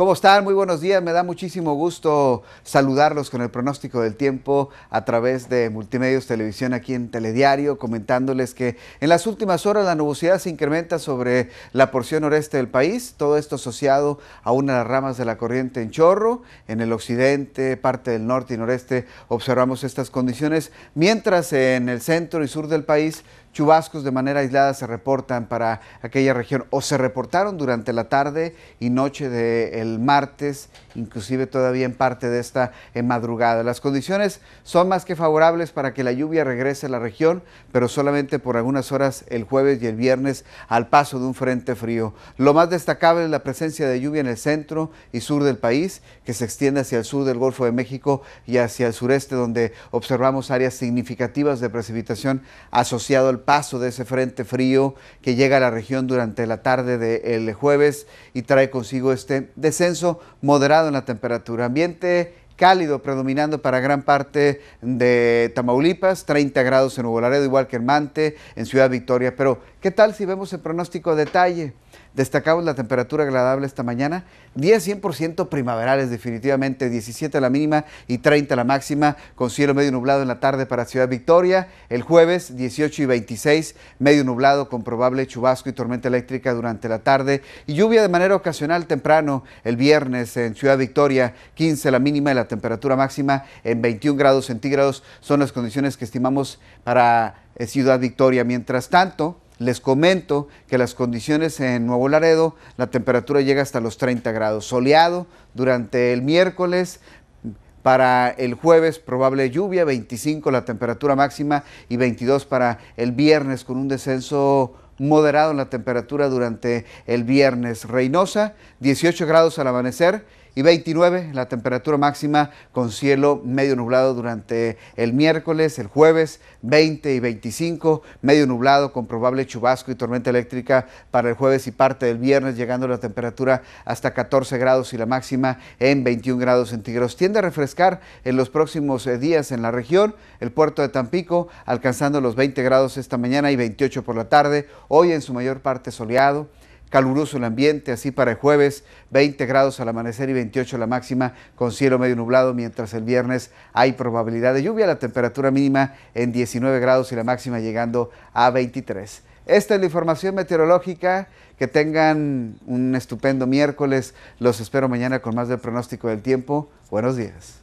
¿Cómo están? Muy buenos días. Me da muchísimo gusto saludarlos con el pronóstico del tiempo a través de Multimedios Televisión aquí en Telediario, comentándoles que en las últimas horas la nubosidad se incrementa sobre la porción noreste del país, todo esto asociado a una de las ramas de la corriente en chorro. En el occidente, parte del norte y noreste observamos estas condiciones, mientras en el centro y sur del país Chubascos de manera aislada se reportan para aquella región o se reportaron durante la tarde y noche del martes, inclusive todavía en parte de esta eh, madrugada. Las condiciones son más que favorables para que la lluvia regrese a la región, pero solamente por algunas horas el jueves y el viernes al paso de un frente frío. Lo más destacable es la presencia de lluvia en el centro y sur del país, que se extiende hacia el sur del Golfo de México y hacia el sureste, donde observamos áreas significativas de precipitación asociado al paso de ese frente frío que llega a la región durante la tarde del jueves y trae consigo este descenso moderado en la temperatura. Ambiente cálido predominando para gran parte de Tamaulipas, 30 grados en Nuevo Laredo, igual que en Mante, en Ciudad Victoria, pero ¿Qué tal si vemos el pronóstico a detalle? Destacamos la temperatura agradable esta mañana, 10 100% primaverales definitivamente, 17 la mínima y 30 la máxima, con cielo medio nublado en la tarde para Ciudad Victoria, el jueves 18 y 26 medio nublado con probable chubasco y tormenta eléctrica durante la tarde y lluvia de manera ocasional temprano el viernes en Ciudad Victoria, 15 la mínima y la temperatura máxima en 21 grados centígrados son las condiciones que estimamos para eh, Ciudad Victoria. Mientras tanto, les comento que las condiciones en Nuevo Laredo, la temperatura llega hasta los 30 grados. Soleado durante el miércoles, para el jueves probable lluvia, 25 la temperatura máxima y 22 para el viernes con un descenso moderado en la temperatura durante el viernes. Reynosa, 18 grados al amanecer y 29 la temperatura máxima con cielo medio nublado durante el miércoles, el jueves 20 y 25, medio nublado con probable chubasco y tormenta eléctrica para el jueves y parte del viernes, llegando la temperatura hasta 14 grados y la máxima en 21 grados centígrados. Tiende a refrescar en los próximos eh, días en la región, el puerto de Tampico alcanzando los 20 grados esta mañana y 28 por la tarde, hoy en su mayor parte soleado caluroso el ambiente, así para el jueves 20 grados al amanecer y 28 la máxima con cielo medio nublado, mientras el viernes hay probabilidad de lluvia, la temperatura mínima en 19 grados y la máxima llegando a 23. Esta es la información meteorológica. Que tengan un estupendo miércoles. Los espero mañana con más del pronóstico del tiempo. Buenos días.